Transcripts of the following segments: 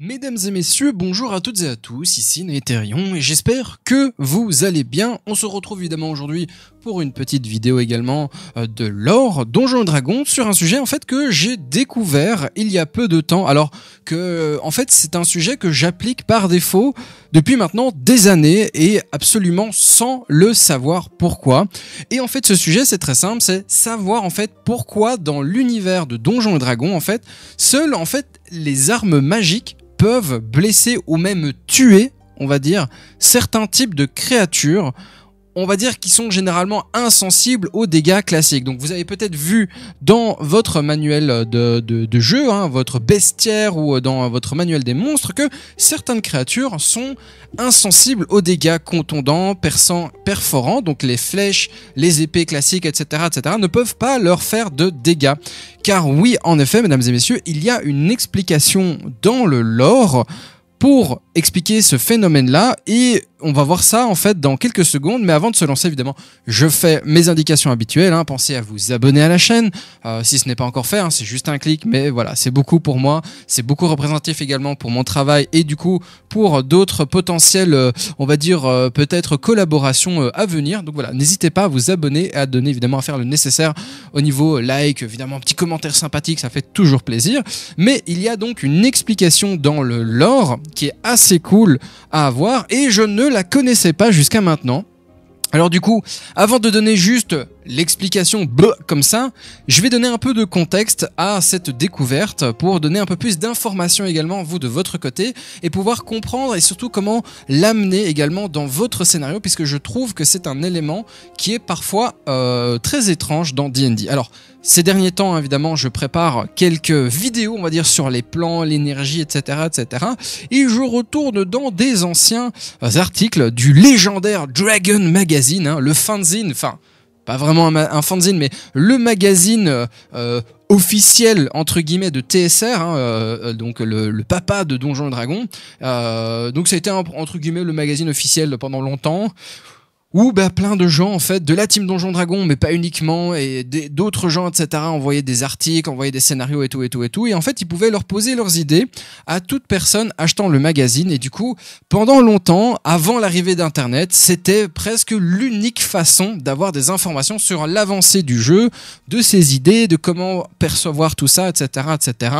Mesdames et messieurs, bonjour à toutes et à tous, ici Nétherion et j'espère que vous allez bien. On se retrouve évidemment aujourd'hui pour une petite vidéo également euh, de l'or Donjons et Dragons sur un sujet en fait que j'ai découvert il y a peu de temps alors que en fait c'est un sujet que j'applique par défaut depuis maintenant des années et absolument sans le savoir pourquoi. Et en fait ce sujet c'est très simple, c'est savoir en fait pourquoi dans l'univers de Donjons et Dragons en fait, seuls en fait les armes magiques peuvent blesser ou même tuer, on va dire, certains types de créatures on va dire qu'ils sont généralement insensibles aux dégâts classiques. Donc vous avez peut-être vu dans votre manuel de, jeu, hein, votre bestiaire ou dans votre manuel des monstres que certaines créatures sont insensibles aux dégâts contondants, perçants, perforants. Donc les flèches, les épées classiques, etc., etc. ne peuvent pas leur faire de dégâts. Car oui, en effet, mesdames et messieurs, il y a une explication dans le lore pour expliquer ce phénomène-là et on va voir ça en fait dans quelques secondes, mais avant de se lancer évidemment, je fais mes indications habituelles. Hein. Pensez à vous abonner à la chaîne euh, si ce n'est pas encore fait, hein, c'est juste un clic, mais voilà, c'est beaucoup pour moi, c'est beaucoup représentatif également pour mon travail et du coup pour d'autres potentielles, euh, on va dire euh, peut-être collaborations à venir. Donc voilà, n'hésitez pas à vous abonner et à donner évidemment à faire le nécessaire au niveau like, évidemment petit commentaire sympathique, ça fait toujours plaisir. Mais il y a donc une explication dans le lore qui est assez cool à avoir et je ne la connaissais pas jusqu'à maintenant. Alors du coup, avant de donner juste l'explication comme ça, je vais donner un peu de contexte à cette découverte pour donner un peu plus d'informations également vous de votre côté et pouvoir comprendre et surtout comment l'amener également dans votre scénario puisque je trouve que c'est un élément qui est parfois euh, très étrange dans D&D. Alors ces derniers temps, évidemment, je prépare quelques vidéos, on va dire, sur les plans, l'énergie, etc., etc. Et je retourne dans des anciens euh, articles du légendaire Dragon Magazine, hein, le fanzine, enfin, pas vraiment un, fanzine, mais le magazine euh, euh, officiel entre guillemets de TSR, hein, euh, donc le, papa de Donjons et Dragon. donc ça a été entre guillemets le magazine officiel pendant longtemps où bah, plein de gens en fait de la team Donjon Dragon mais pas uniquement et d'autres gens etc envoyaient des articles envoyaient des scénarios et tout et tout et tout et en fait ils pouvaient leur poser leurs idées à toute personne achetant le magazine et du coup pendant longtemps avant l'arrivée d'internet c'était presque l'unique façon d'avoir des informations sur l'avancée du jeu de ses idées de comment percevoir tout ça etc etc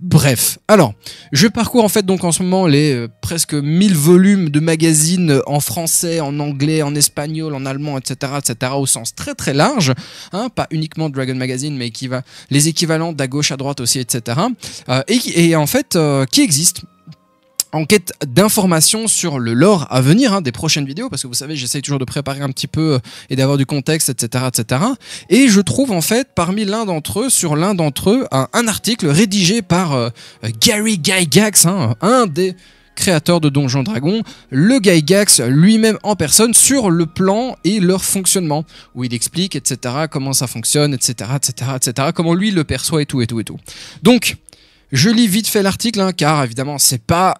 Bref, alors, je parcours en fait donc en ce moment les euh, presque 1000 volumes de magazines en français, en anglais, en espagnol, en allemand, etc., etc., au sens très très large, hein, pas uniquement Dragon Magazine, mais qui va les équivalents d'à gauche à droite aussi, etc., euh, et, en fait euh, qui existent en quête d'informations sur le lore à venir hein, des prochaines vidéos, parce que vous savez, j'essaye toujours de préparer un petit peu euh, et d'avoir du contexte, etc., etc. Et je trouve en fait parmi l'un d'entre eux, sur l'un d'entre eux, un, article rédigé par euh, Gary Gygax, hein, un des créateurs de Donjons Dragon, le Gygax lui-même en personne sur le plan et leur fonctionnement, où il explique, etc., comment ça fonctionne, etc., etc., etc., comment lui le perçoit et tout, et tout, et tout. Donc, je lis vite fait l'article, hein, car évidemment, c'est pas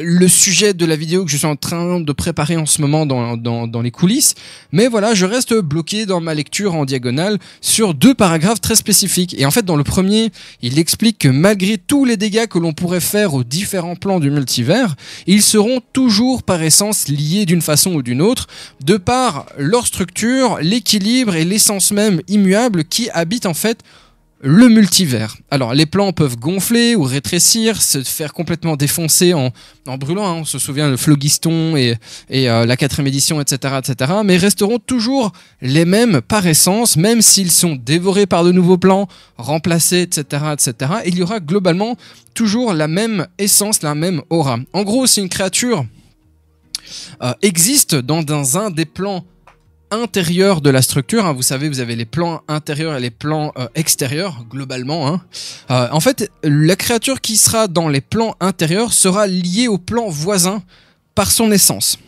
le sujet de la vidéo que je suis en train de préparer en ce moment dans, les coulisses. Mais voilà, je reste bloqué dans ma lecture en diagonale sur deux paragraphes très spécifiques. Et en fait, dans le premier, il explique que malgré tous les dégâts que l'on pourrait faire aux différents plans du multivers, ils seront toujours par essence liés d'une façon ou d'une autre, de par leur structure, l'équilibre et l'essence même immuable qui habite en fait le multivers. Alors les plans peuvent gonfler ou rétrécir, se faire complètement défoncer en, brûlant. Hein. On se souvient le Flogiston et, et euh, la quatrième édition, etc., etc. Mais resteront toujours les mêmes par essence, même s'ils sont dévorés par de nouveaux plans, remplacés, etc., etc. il y aura globalement toujours la même essence, la même aura. En gros, si une créature euh, existe dans, un des plans intérieur de la structure. Hein. vous savez, vous avez les plans intérieurs et les plans euh, extérieurs, globalement. Hein. Euh, en fait, la créature qui sera dans les plans intérieurs sera liée au plan voisin par son essence.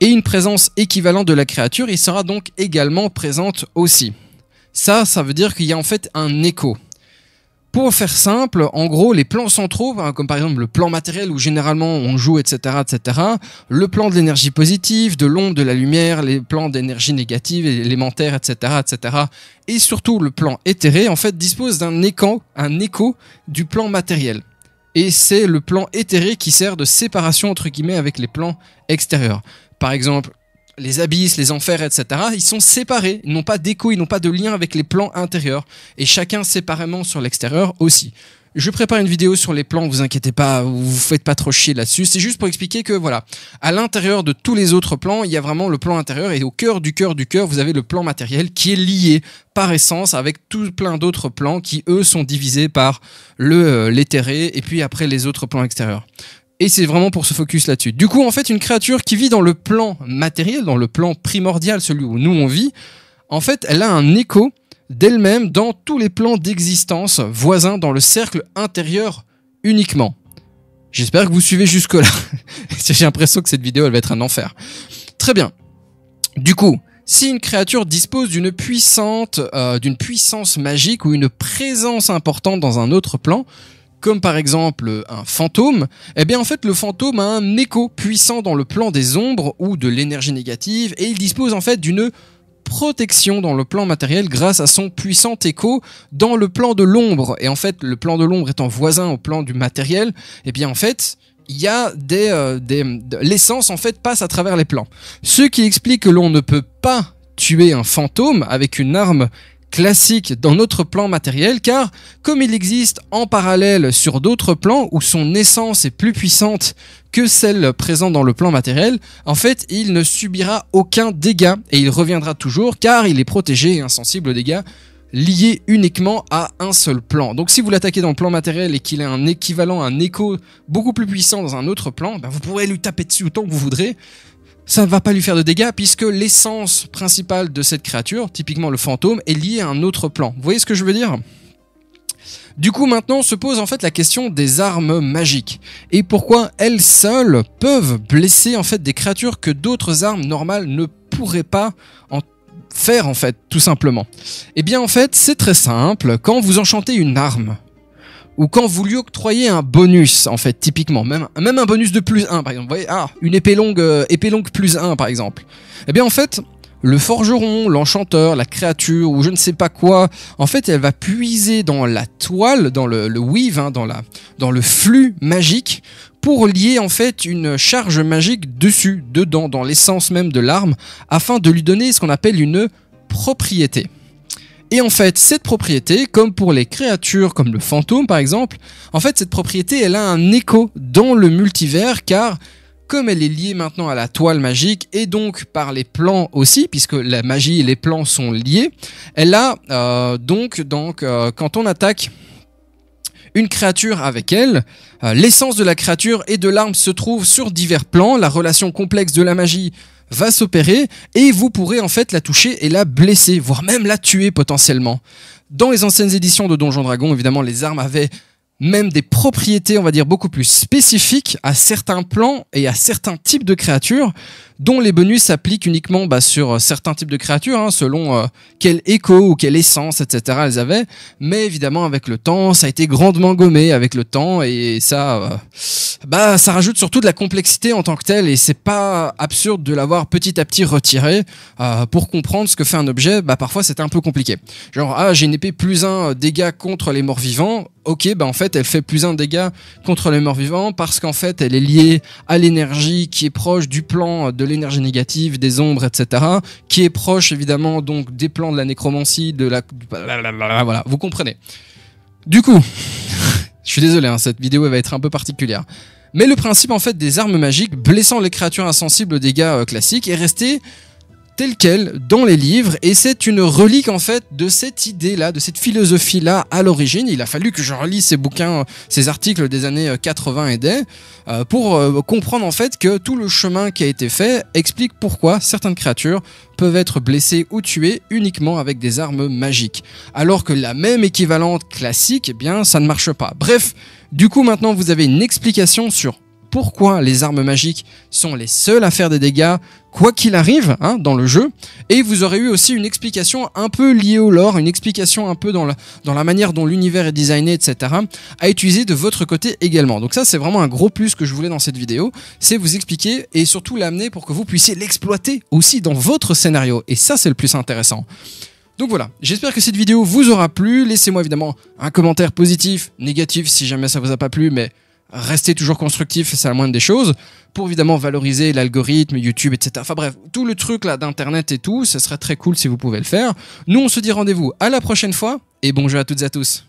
Et une présence équivalente de la créature il sera donc également présente aussi. Ça, ça veut dire qu'il y a en fait un écho pour faire simple, en gros, les plans centraux, hein, comme par exemple le plan matériel où généralement on joue, etc., etc., le plan de l'énergie positive, de l'onde, de la lumière, les plans d'énergie négative, élémentaire, etc., etc., et surtout le plan éthéré, en fait, dispose d'un écho, un écho du plan matériel. Et c'est le plan éthéré qui sert de séparation entre guillemets avec les plans extérieurs. Par exemple, les abysses, les enfers, etc., ils sont séparés, ils n'ont pas d'écho, ils n'ont pas de lien avec les plans intérieurs, et chacun séparément sur l'extérieur aussi. Je prépare une vidéo sur les plans, vous inquiétez pas, vous faites pas trop chier là-dessus. C'est juste pour expliquer que voilà, à l'intérieur de tous les autres plans, il y a vraiment le plan intérieur et au cœur du cœur du cœur, vous avez le plan matériel qui est lié par essence avec tout plein d'autres plans qui eux sont divisés par le euh, l'éthéré et puis après les autres plans extérieurs. Et c'est vraiment pour ce focus là-dessus. Du coup, en fait, une créature qui vit dans le plan matériel, dans le plan primordial, celui où nous on vit, en fait, elle a un écho d'elle-même dans tous les plans d'existence voisins dans le cercle intérieur uniquement. J'espère que vous suivez jusque-là. J'ai l'impression que cette vidéo, elle va être un enfer. Très bien. Du coup, si une créature dispose d'une puissante, euh, d'une puissance magique ou une présence importante dans un autre plan, comme par exemple un fantôme, eh bien en fait le fantôme a un écho puissant dans le plan des ombres ou de l'énergie négative et il dispose en fait d'une protection dans le plan matériel grâce à son puissant écho dans le plan de l'ombre. Et en fait, le plan de l'ombre étant voisin au plan du matériel, eh bien en fait, il y a des, euh, l'essence en fait passe à travers les plans. Ce qui explique que l'on ne peut pas tuer un fantôme avec une arme classique dans notre plan matériel car comme il existe en parallèle sur d'autres plans où son essence est plus puissante que celle présente dans le plan matériel, en fait il ne subira aucun dégât et il reviendra toujours car il est protégé et insensible aux dégâts liés uniquement à un seul plan. Donc si vous l'attaquez dans le plan matériel et qu'il a un équivalent, un écho beaucoup plus puissant dans un autre plan, ben, vous pourrez lui taper dessus autant que vous voudrez, ça ne va pas lui faire de dégâts puisque l'essence principale de cette créature, typiquement le fantôme, est liée à un autre plan. Vous voyez ce que je veux dire du coup, maintenant se pose en fait la question des armes magiques et pourquoi elles seules peuvent blesser en fait des créatures que d'autres armes normales ne pourraient pas en faire en fait, tout simplement. Eh bien en fait, c'est très simple, quand vous enchantez une arme, ou quand vous lui octroyez un bonus, en fait, typiquement, même, même un bonus de plus 1, par exemple, vous voyez, ah, une épée longue, euh, épée longue plus 1, par exemple, eh bien, en fait, le forgeron, l'enchanteur, la créature, ou je ne sais pas quoi, en fait, elle va puiser dans la toile, dans le, weave, hein, dans, la, dans le flux magique, pour lier en fait une charge magique dessus, dedans, dans l'essence même de l'arme, afin de lui donner ce qu'on appelle une propriété. Et en fait, cette propriété, comme pour les créatures comme le fantôme par exemple, en fait cette propriété elle a un écho dans le multivers car comme elle est liée maintenant à la toile magique et donc par les plans aussi, puisque la magie et les plans sont liés, elle a euh, donc, donc euh, quand on attaque une créature avec elle. Euh, l'essence de la créature et de l'arme se trouve sur divers plans. La relation complexe de la magie va s'opérer et vous pourrez en fait la toucher et la blesser, voire même la tuer potentiellement. Dans les anciennes éditions de Donjons Dragon, évidemment, les armes avaient même des propriétés, on va dire, beaucoup plus spécifiques à certains plans et à certains types de créatures dont les bonus s'appliquent uniquement bah, sur euh, certains types de créatures, hein, selon euh, quel écho ou quelle essence, etc. elles avaient. Mais évidemment, avec le temps, ça a été grandement gommé avec le temps, et ça, euh, bah, ça rajoute surtout de la complexité en tant que telle, et c'est pas absurde de l'avoir petit à petit retiré pour comprendre ce que fait un objet. Bah, parfois, c'était un peu compliqué. Genre, ah, j'ai une épée plus un dégâts contre les morts vivants ok, bah en fait, elle fait plus un dégâts contre les morts vivants parce qu'en fait, elle est liée à l'énergie qui est proche du plan de l'énergie négative, des ombres, etc., qui est proche évidemment donc des plans de la nécromancie, de la... Voilà, vous comprenez. Du coup, je suis désolé, hein, cette vidéo va être un peu particulière. Mais le principe en fait des armes magiques blessant les créatures insensibles aux dégâts euh, classiques est resté tel quel dans les livres et c'est une relique en fait de cette idée-là, de cette philosophie-là à l'origine. Il a fallu que je relise ces bouquins, ces articles des années 80 euh, et des euh, pour euh, comprendre en fait que tout le chemin qui a été fait explique pourquoi certaines créatures peuvent être blessées ou tuées uniquement avec des armes magiques, alors que la même équivalente classique, eh bien ça ne marche pas. Bref, du coup maintenant vous avez une explication sur pourquoi les armes magiques sont les seules à faire des dégâts, quoi qu'il arrive, hein, dans le jeu. Et vous aurez eu aussi une explication un peu liée au lore, une explication un peu dans la, dans la manière dont l'univers est designé, etc. à utiliser de votre côté également. Donc ça, c'est vraiment un gros plus que je voulais dans cette vidéo, c'est vous expliquer et surtout l'amener pour que vous puissiez l'exploiter aussi dans votre scénario. Et ça, c'est le plus intéressant. Donc voilà, j'espère que cette vidéo vous aura plu. Laissez-moi évidemment un commentaire positif, négatif si jamais ça vous a pas plu, mais restez toujours constructif, c'est la moindre des choses, pour évidemment valoriser l'algorithme, YouTube, etc. Enfin bref, tout le truc là d'internet et tout, ce serait très cool si vous pouvez le faire. Nous, on se dit rendez-vous à la prochaine fois, et bonjour à toutes et à tous.